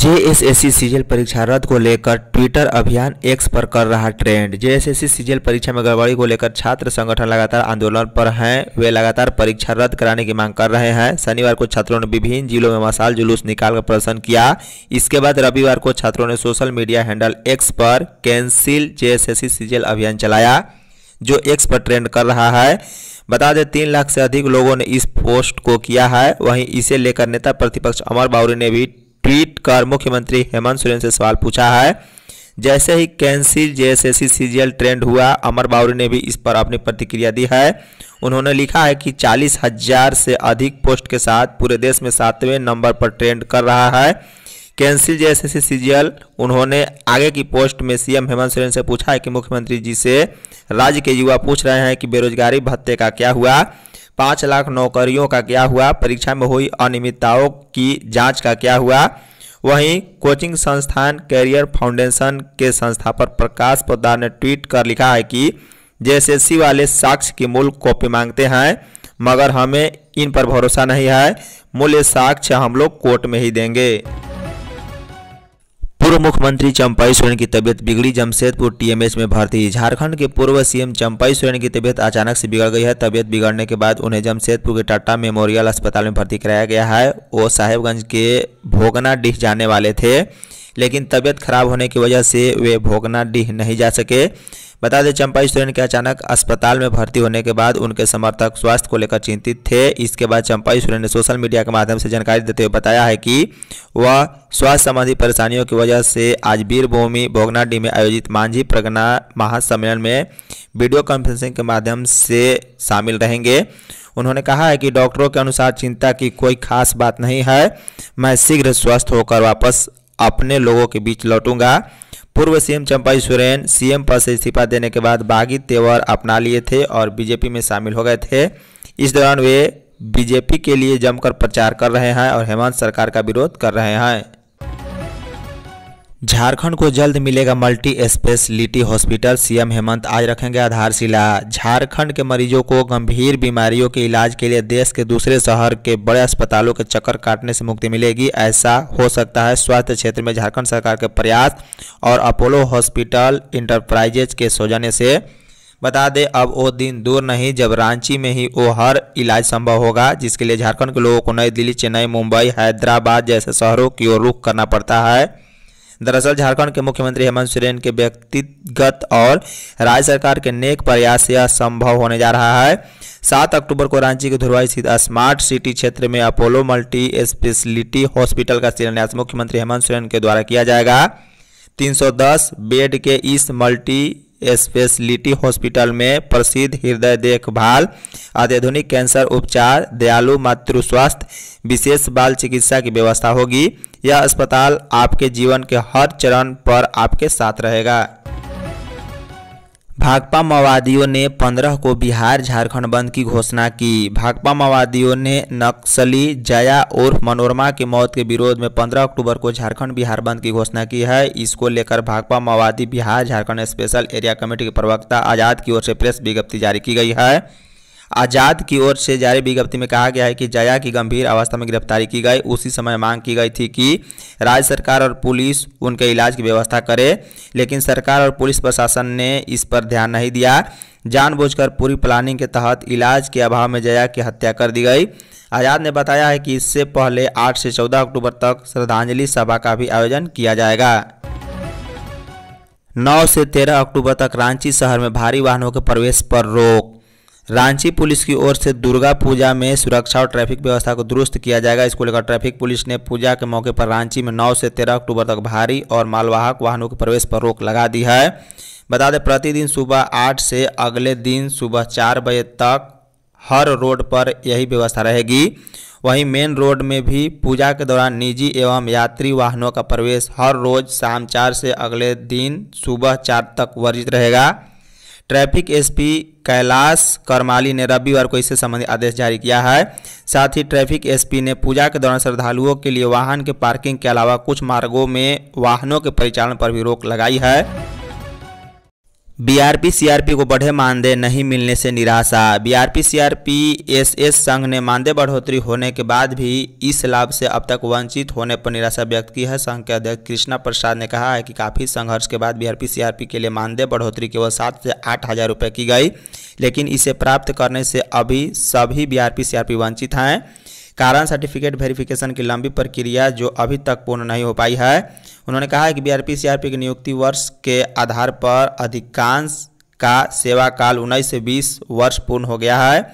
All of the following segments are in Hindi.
जेएसएससी सीजल परीक्षा रद्द को लेकर ट्विटर अभियान एक्स पर कर रहा ट्रेंड जेएसएससी सीजल परीक्षा में गड़बड़ी को लेकर छात्र संगठन लगातार आंदोलन पर हैं वे लगातार परीक्षा रद्द कराने की मांग कर रहे हैं शनिवार को छात्रों ने विभिन्न जिलों में मसाल जुलूस निकालकर प्रदर्शन किया इसके बाद रविवार को छात्रों ने सोशल मीडिया हैंडल एक्स पर कैंसिल सी सीजीएल अभियान चलाया जो एक्स पर ट्रेंड कर रहा है बता दें तीन लाख से अधिक लोगों ने इस पोस्ट को किया है वहीं इसे लेकर नेता प्रतिपक्ष अमर बाउरी ने भी ट्वीट कर मुख्यमंत्री हेमंत सोरेन से सवाल पूछा है जैसे ही कैंसिल जेएसएससी सीजीएल ट्रेंड हुआ अमर बाउरी ने भी इस पर अपनी प्रतिक्रिया दी है उन्होंने लिखा है कि चालीस हजार से अधिक पोस्ट के साथ पूरे देश में सातवें नंबर पर ट्रेंड कर रहा है कैंसिल जेएसएससी सीजीएल उन्होंने आगे की पोस्ट में सीएम हेमंत सोरेन से पूछा है कि मुख्यमंत्री जी से राज्य के युवा पूछ रहे हैं कि बेरोजगारी भत्ते का क्या हुआ पाँच लाख नौकरियों का क्या हुआ परीक्षा में हुई अनियमितताओं की जांच का क्या हुआ वहीं कोचिंग संस्थान कैरियर फाउंडेशन के संस्थापक प्रकाश पोदार ने ट्वीट कर लिखा है कि सी वाले साक्ष्य की मूल कॉपी मांगते हैं मगर हमें इन पर भरोसा नहीं है मूल्य साक्ष्य हम लोग कोर्ट में ही देंगे पूर्व मुख्यमंत्री चंपाई सोरेन की तबियत बिगड़ी जमशेदपुर टीएमएच में भर्ती झारखंड के पूर्व सीएम चंपाई सोरेन की तबियत अचानक से बिगड़ गई है तबियत बिगड़ने के बाद उन्हें जमशेदपुर के टाटा मेमोरियल अस्पताल में भर्ती कराया गया है वो साहेबगंज के भोगना डीह जाने वाले थे लेकिन तबियत खराब होने की वजह से वे भोगना डीह नहीं जा सके बता दें चंपा सोरेन के अचानक अस्पताल में भर्ती होने के बाद उनके समर्थक स्वास्थ्य को लेकर चिंतित थे इसके बाद चंपाई सोरेन ने सोशल मीडिया के माध्यम से जानकारी देते हुए बताया है कि वह स्वास्थ्य संबंधी परेशानियों की वजह से आज वीरभूमि भोगनाडी में आयोजित मांझी प्रगना महासम्मेलन में वीडियो कॉन्फ्रेंसिंग के माध्यम से शामिल रहेंगे उन्होंने कहा है कि डॉक्टरों के अनुसार चिंता की कोई खास बात नहीं है मैं शीघ्र स्वस्थ होकर वापस अपने लोगों के बीच लौटूंगा पूर्व सीएम चंपाई सोरेन सीएम पद से इस्तीफा देने के बाद बागी तेवर अपना लिए थे और बीजेपी में शामिल हो गए थे इस दौरान वे बीजेपी के लिए जमकर प्रचार कर रहे हैं और हेमंत सरकार का विरोध कर रहे हैं झारखंड को जल्द मिलेगा multi speciality hospital CM Hemant आज रखेंगे आधारशिला झारखंड के मरीजों को गंभीर बीमारियों के इलाज के लिए देश के दूसरे शहर के बड़े अस्पतालों के चक्कर काटने से मुक्ति मिलेगी ऐसा हो सकता है स्वास्थ्य क्षेत्र में झारखंड सरकार के प्रयास और अपोलो हॉस्पिटल इंटरप्राइजेज के सौजन्य से बता दें अब वो दिन दूर नहीं जब रांची में ही वो हर इलाज संभव होगा जिसके लिए झारखंड के लोगों को नई दिल्ली चेन्नई मुंबई हैदराबाद जैसे शहरों की ओर रुख करना पड़ता है दरअसल झारखंड के मुख्यमंत्री हेमंत सोरेन के व्यक्तिगत और राज्य सरकार के नेक प्रयास यह संभव होने जा रहा है सात अक्टूबर को रांची के धुरवाई स्थित स्मार्ट सिटी क्षेत्र में अपोलो मल्टी स्पेशलिटी हॉस्पिटल का शिलान्यास मुख्यमंत्री हेमंत सोरेन के द्वारा किया जाएगा 310 बेड के इस मल्टी स्पेशलिटी हॉस्पिटल में प्रसिद्ध हृदय देखभाल अत्याधुनिक कैंसर उपचार दयालु मातृ स्वास्थ्य विशेष बाल चिकित्सा की व्यवस्था होगी यह अस्पताल आपके जीवन के हर चरण पर आपके साथ रहेगा भाकपा माओवादियों ने 15 को बिहार झारखंड बंद की घोषणा की भाकपा माओवादियों ने नक्सली जया उर्फ मनोरमा की मौत के विरोध में 15 अक्टूबर को झारखंड बिहार बंद की घोषणा की है इसको लेकर भाकपा माओवादी Bihar Jharkhand special area committee के प्रवक्ता आज़ाद की ओर से प्रेस विज्ञप्ति जारी की गई है आज़ाद की ओर से जारी विज्ञप्ति में कहा गया है कि जया की गंभीर अवस्था में गिरफ्तारी की गई उसी समय मांग की गई थी कि राज्य सरकार और पुलिस उनके इलाज की व्यवस्था करे लेकिन सरकार और पुलिस प्रशासन ने इस पर ध्यान नहीं दिया जानबूझकर पूरी प्लानिंग के तहत इलाज के अभाव में जया की हत्या कर दी गई आज़ाद ने बताया है कि इससे पहले 8 से 14 अक्टूबर तक श्रद्धांजलि सभा का भी आयोजन किया जाएगा 9 से 13 अक्टूबर तक रांची शहर में भारी वाहनों के प्रवेश पर रोक रांची पुलिस की ओर से दुर्गा पूजा में सुरक्षा और ट्रैफिक व्यवस्था को दुरुस्त किया जाएगा इसको लेकर ट्रैफिक पुलिस ने पूजा के मौके पर रांची में 9 से 13 अक्टूबर तक भारी और मालवाहक वाहनों के प्रवेश पर रोक लगा दी है बता दें प्रतिदिन सुबह 8 से अगले दिन सुबह 4 बजे तक हर रोड पर यही व्यवस्था रहेगी वहीं मेन रोड में भी पूजा के दौरान निजी एवं यात्री वाहनों का प्रवेश हर रोज शाम चार से अगले दिन सुबह चार तक वर्जित रहेगा ट्रैफिक एसपी कैलाश करमाली ने रविवार को इससे संबंधित आदेश जारी किया है साथ ही ट्रैफिक एसपी ने पूजा के दौरान श्रद्धालुओं के लिए वाहन के पार्किंग के अलावा कुछ मार्गों में वाहनों के परिचालन पर भी रोक लगाई है बीआरपी सीआरपी को बढ़े मानदेय नहीं मिलने से निराशा बीआरपी सीआरपी एसएस संघ ने मानदेय बढ़ोतरी होने के बाद भी इस लाभ से अब तक वंचित होने पर निराशा व्यक्त की है संघ के अध्यक्ष कृष्णा प्रसाद ने कहा है कि काफ़ी संघर्ष के बाद बीआरपी सीआरपी के लिए मानदेय बढ़ोतरी केवल सात से आठ हज़ार रुपये की गई लेकिन इसे प्राप्त करने से अभी सभी बी आर वंचित हैं कारण सर्टिफिकेट वेरिफिकेशन की लंबी प्रक्रिया जो अभी तक पूर्ण नहीं हो पाई है उन्होंने कहा है कि बीआरपी सीआरपी की नियुक्ति वर्ष के आधार पर अधिकांश का सेवा काल उन्नीस से बीस वर्ष पूर्ण हो गया है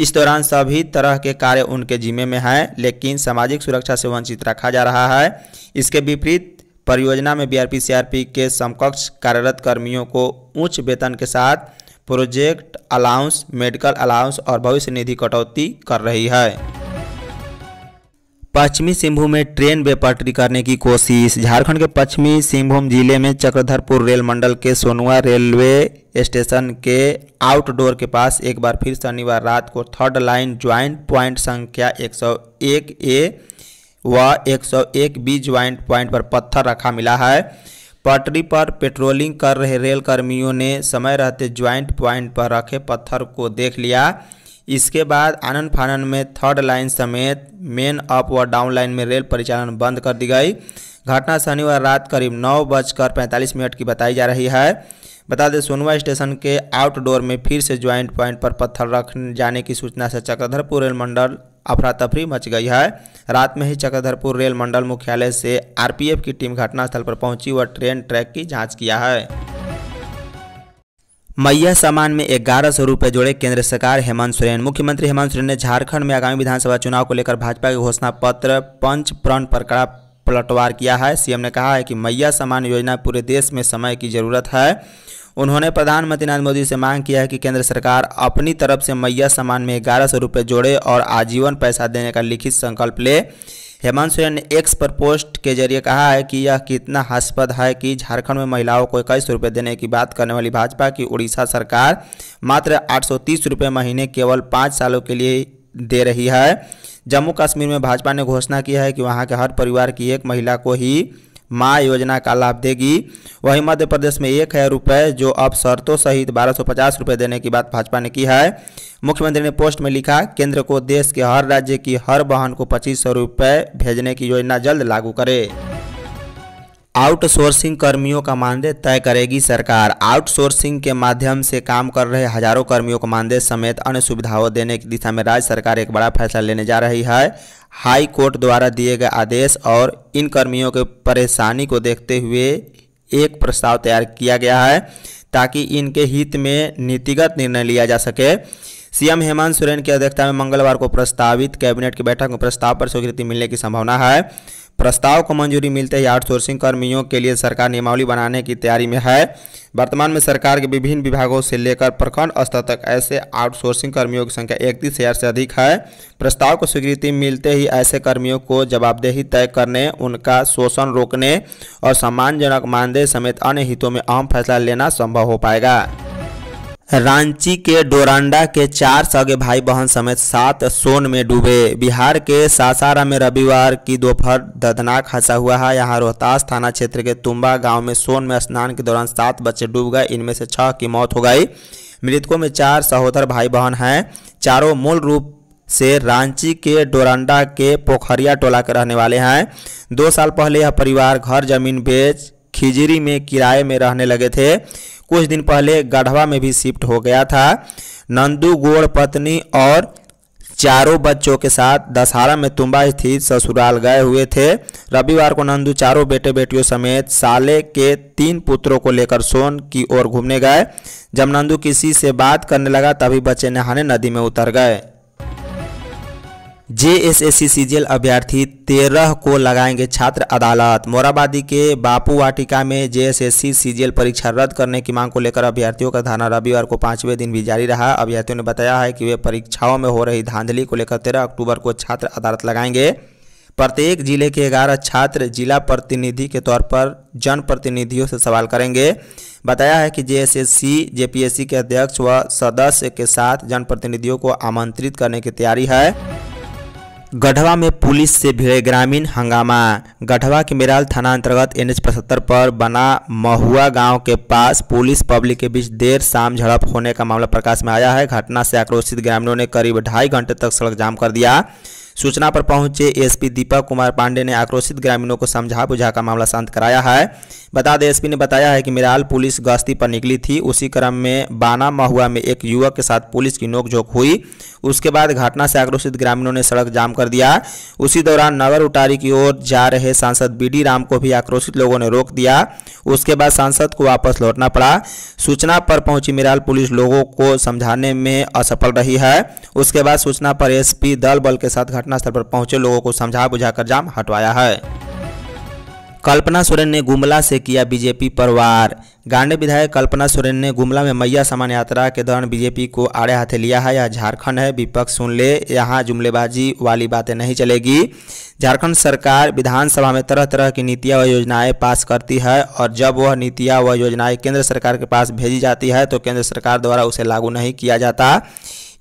इस दौरान सभी तरह के कार्य उनके जिम्मे में हैं लेकिन सामाजिक सुरक्षा से वंचित रखा जा रहा है इसके विपरीत परियोजना में बीआरपी सीआरपी के समकक्ष कार्यरत कर्मियों को उच्च वेतन के साथ प्रोजेक्ट अलाउंस मेडिकल अलाउंस और भविष्य निधि कटौती कर रही है पश्चिमी सिंहभूम में ट्रेन बेपटरी करने की कोशिश झारखंड के पश्चिमी सिंहभूम जिले में चक्रधरपुर रेल मंडल के सोनुआ रेलवे स्टेशन के आउटडोर के पास एक बार फिर शनिवार रात को थर्ड लाइन ज्वाइंट पॉइंट संख्या 101 ए व 101 बी ज्वाइंट पॉइंट पर पत्थर रखा मिला है पटरी पर पेट्रोलिंग कर रहे रेलकर्मियों ने समय रहते ज्वाइंट पॉइंट पर रखे पत्थर को देख लिया इसके बाद आनंद फानन में थर्ड लाइन समेत मेन अप व डाउन लाइन में रेल परिचालन बंद कर दी गई घटना शनिवार रात करीब नौ बजकर पैंतालीस मिनट की बताई जा रही है बता दें सोनवा स्टेशन के आउटडोर में फिर से ज्वाइंट पॉइंट पर पत्थर रख जाने की सूचना से चक्रधरपुर रेल मंडल अफरा तफरी मच गई है रात में ही चक्रधरपुर रेल मंडल मुख्यालय से आरपीएफ की टीम घटनास्थल पर पहुंची व ट्रेन ट्रैक की जांच किया है मैया सामान में ग्यारह सौ रुपये जोड़े केंद्र सरकार हेमंत सोरेन मुख्यमंत्री हेमंत सोरेन ने झारखंड में आगामी विधानसभा चुनाव को लेकर भाजपा के घोषणा पत्र पंच प्रण पर कड़ा पलटवार किया है सीएम ने कहा है कि मैया सामान योजना पूरे देश में समय की जरूरत है उन्होंने प्रधानमंत्री नरेंद्र मोदी से मांग किया है कि केंद्र सरकार अपनी तरफ से मैया सामान में ग्यारह सौ जोड़े और आजीवन पैसा देने का लिखित संकल्प ले हेमंत सोरेन ने एक्स पर पोस्ट के जरिए कहा है कि यह कितना हास्पद है कि झारखंड में महिलाओं को इक्कीस रुपये देने की बात करने वाली भाजपा की उड़ीसा सरकार मात्र आठ सौ महीने केवल पाँच सालों के लिए दे रही है जम्मू कश्मीर में भाजपा ने घोषणा की है कि वहाँ के हर परिवार की एक महिला को ही माँ योजना का लाभ देगी वहीं मध्य प्रदेश में एक हज़ार रुपये जो अब शर्तों सहित बारह सौ पचास रुपये देने की बात भाजपा ने की है मुख्यमंत्री ने पोस्ट में लिखा केंद्र को देश के हर राज्य की हर वाहन को पच्चीस सौ रुपये भेजने की योजना जल्द लागू करे आउटसोर्सिंग कर्मियों का मानदेय तय करेगी सरकार आउटसोर्सिंग के माध्यम से काम कर रहे हजारों कर्मियों को मानदेय समेत अन्य सुविधाओं देने की दिशा में राज्य सरकार एक बड़ा फैसला लेने जा रही है हाई कोर्ट द्वारा दिए गए आदेश और इन कर्मियों के परेशानी को देखते हुए एक प्रस्ताव तैयार किया गया है ताकि इनके हित में नीतिगत निर्णय लिया जा सके सीएम हेमंत सोरेन की अध्यक्षता में मंगलवार को प्रस्तावित कैबिनेट की बैठक में प्रस्ताव पर स्वीकृति मिलने की संभावना है प्रस्ताव को मंजूरी मिलते ही आउटसोर्सिंग कर्मियों के लिए सरकार नियमावली बनाने की तैयारी में है वर्तमान में सरकार के विभिन्न विभागों से लेकर प्रखंड स्तर तक ऐसे आउटसोर्सिंग कर्मियों की संख्या इकतीस हज़ार से अधिक है प्रस्ताव को स्वीकृति मिलते ही ऐसे कर्मियों को जवाबदेही तय करने उनका शोषण रोकने और सम्मानजनक मानदेय समेत अन्य हितों में अहम फैसला लेना संभव हो पाएगा रांची के डोरांडा के चार सगे भाई बहन समेत सात सोन में डूबे बिहार के सासारा में रविवार की दोपहर दर्दनाक हादसा हुआ है यहाँ रोहतास थाना क्षेत्र के तुम्बा गांव में सोन में स्नान के दौरान सात बच्चे डूब गए इनमें से छह की मौत हो गई मृतकों में चार सहोदर भाई बहन हैं चारों मूल रूप से रांची के डोरांडा के पोखरिया टोला के रहने वाले हैं दो साल पहले यह परिवार घर जमीन बेच खिजरी में किराए में रहने लगे थे कुछ दिन पहले गढ़वा में भी शिफ्ट हो गया था नंदू गोड़ पत्नी और चारों बच्चों के साथ दशहरा में तुम्बा स्थित ससुराल गए हुए थे रविवार को नंदू चारों बेटे बेटियों समेत साले के तीन पुत्रों को लेकर सोन की ओर घूमने गए जब नंदू किसी से बात करने लगा तभी बच्चे नहाने नदी में उतर गए J S S C CGL अभ्यर्थी तेरह को लगाएंगे छात्र अदालत मोराबादी के बापू वाटिका में J S S C CGL परीक्षा रद्द करने की मांग को लेकर अभ्यर्थियों का धरना रविवार को पांचवें दिन भी जारी रहा अभ्यर्थियों ने बताया है कि वे परीक्षाओं में हो रही धांधली को लेकर तेरह अक्टूबर को छात्र अदालत लगाएंगे प्रत्येक जिले के ग्यारह छात्र जिला प्रतिनिधि के तौर पर जनप्रतिनिधियों से सवाल करेंगे बताया है कि एस सी के अध्यक्ष व सदस्य के साथ जनप्रतिनिधियों को आमंत्रित करने की तैयारी है गढ़वा में पुलिस से भिड़े ग्रामीण हंगामा गढ़वा के मेराल थाना अंतर्गत एन एच पचहत्तर पर बना महुआ गांव के पास पुलिस पब्लिक के बीच देर शाम झड़प होने का मामला प्रकाश में आया है घटना से आक्रोशित ग्रामीणों ने करीब ढाई घंटे तक सड़क जाम कर दिया सूचना पर पहुंचे एसपी दीपक कुमार पांडे ने आक्रोशित ग्रामीणों को समझा बुझा का मामला शांत कराया है बता दें एसपी ने बताया है कि मिराल पुलिस गश्ती पर निकली थी उसी क्रम में बाना महुआ में एक युवक के साथ पुलिस की नोकझोंक हुई उसके बाद घटना से आक्रोशित ग्रामीणों ने सड़क जाम कर दिया उसी दौरान नगर उटारी की ओर जा रहे सांसद बी राम को भी आक्रोशित लोगों ने रोक दिया उसके बाद सांसद को वापस लौटना पड़ा सूचना पर पहुंची मिराल पुलिस लोगों को समझाने में असफल रही है उसके बाद सूचना पर एसपी दल बल के साथ घटना घटनास्थल पर पहुंचे लोगों को समझा बुझाकर जाम हटवाया है कल्पना सोरेन ने गुमला से किया बीजेपी पर वार गांडे विधायक कल्पना सोरेन ने गुमला में मैया समान यात्रा के दौरान बीजेपी को आड़े हाथे लिया है यह झारखंड है विपक्ष सुन ले यहाँ जुमलेबाजी वाली बातें नहीं चलेगी झारखंड सरकार विधानसभा में तरह तरह की नीतियाँ व योजनाएं पास करती है और जब वह नीतियाँ व योजनाएं केंद्र सरकार के पास भेजी जाती है तो केंद्र सरकार द्वारा उसे लागू नहीं किया जाता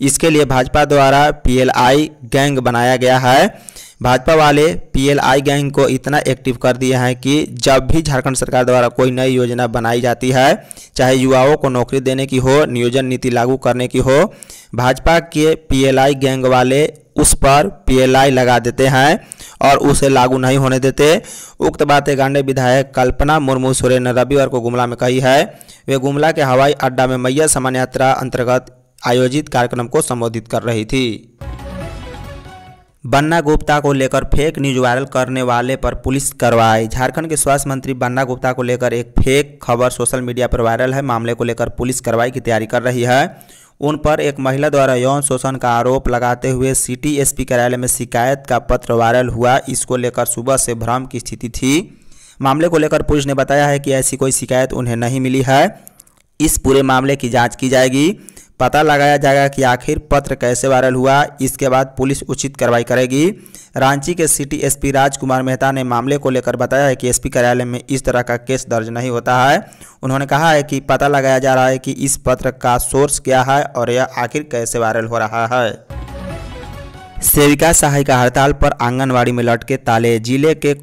इसके लिए भाजपा द्वारा पीएलआई गैंग बनाया गया है भाजपा वाले पीएलआई गैंग को इतना एक्टिव कर दिया है कि जब भी झारखंड सरकार द्वारा कोई नई योजना बनाई जाती है चाहे युवाओं को नौकरी देने की हो नियोजन नीति लागू करने की हो भाजपा के पीएलआई गैंग वाले उस पर पीएलआई लगा देते हैं और उसे लागू नहीं होने देते उक्त बातें गांडे विधायक कल्पना मुर्मू सुरेन्द्र ने रविवार को गुमला में कही है वे गुमला के हवाई अड्डा में मैया समान यात्रा अंतर्गत आयोजित कार्यक्रम को संबोधित कर रही थी बन्ना गुप्ता को लेकर फेक न्यूज वायरल करने वाले पर पुलिस कार्रवाई झारखंड के स्वास्थ्य मंत्री बन्ना गुप्ता को लेकर एक फेक खबर सोशल मीडिया पर वायरल है मामले को लेकर पुलिस कार्रवाई की तैयारी कर रही है उन पर एक महिला द्वारा यौन शोषण का आरोप लगाते हुए सिटी एसपी कार्यालय में शिकायत का पत्र वायरल हुआ इसको लेकर सुबह से भ्रम की स्थिति थी मामले को लेकर पुलिस ने बताया है कि ऐसी कोई शिकायत उन्हें नहीं मिली है इस पूरे मामले की जाँच की जाएगी पता लगाया जाएगा कि आखिर पत्र कैसे वायरल हुआ इसके बाद पुलिस उचित कार्रवाई करेगी रांची के सिटी एसपी राजकुमार मेहता ने मामले को लेकर बताया है कि एसपी कार्यालय में इस तरह का केस दर्ज नहीं होता है उन्होंने कहा है कि पता लगाया जा रहा है कि इस पत्र का सोर्स क्या है और यह आखिर कैसे वायरल हो रहा है सेविका सहायिका हड़ताल पर आंगनबाड़ी में लटके ताले जिले के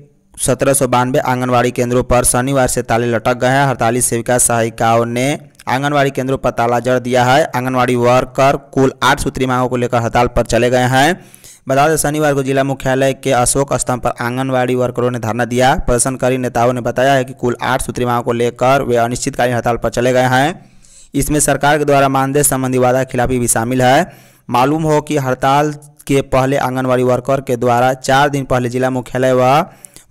सत्रह आंगनबाड़ी केंद्रों पर शनिवार से ताले लटक गए हैं हड़ताली सेविका सहायिकाओं ने आंगनवाड़ी केंद्रों पर ताला जड़ दिया है आंगनवाड़ी वर्कर कुल आठ सूत्री मांगों को लेकर हड़ताल पर चले गए हैं बता दें शनिवार को जिला मुख्यालय के अशोक स्तंभ पर आंगनवाड़ी वर्करों ने धरना दिया प्रदर्शनकारी नेताओं ने बताया है कि कुल आठ सूत्री मांगों को लेकर वे अनिश्चितकालीन हड़ताल पर चले गए हैं इसमें सरकार के द्वारा मानदेय संबंधी वादा खिलाफी भी शामिल है मालूम हो कि हड़ताल के पहले आंगनबाड़ी वर्कर के द्वारा चार दिन पहले जिला मुख्यालय व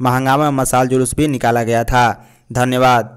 महंगामा मसाल जुलूस भी निकाला गया था धन्यवाद